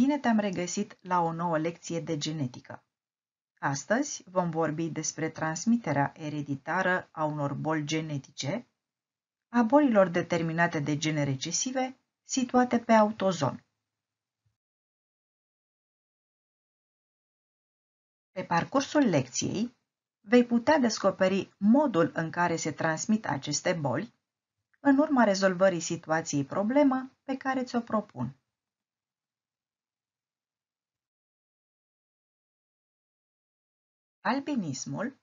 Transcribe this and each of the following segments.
Bine te-am regăsit la o nouă lecție de genetică. Astăzi vom vorbi despre transmiterea ereditară a unor boli genetice, a bolilor determinate de gene recesive situate pe autozon. Pe parcursul lecției vei putea descoperi modul în care se transmit aceste boli în urma rezolvării situației problemă pe care ți-o propun. Albinismul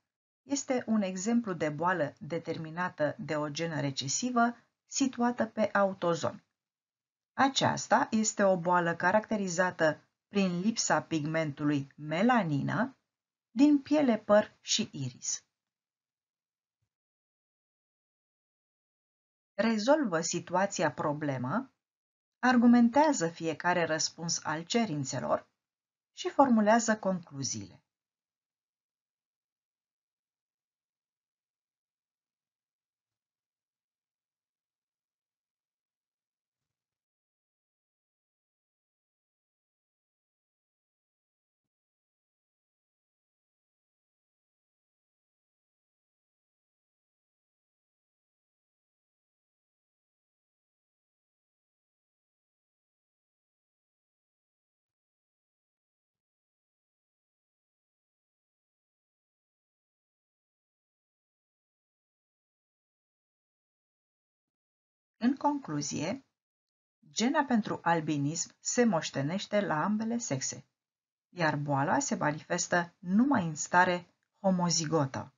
este un exemplu de boală determinată de o genă recesivă situată pe autozom. Aceasta este o boală caracterizată prin lipsa pigmentului melanină din piele, păr și iris. Rezolvă situația problemă, argumentează fiecare răspuns al cerințelor și formulează concluziile. În concluzie, gena pentru albinism se moștenește la ambele sexe, iar boala se manifestă numai în stare homozigotă.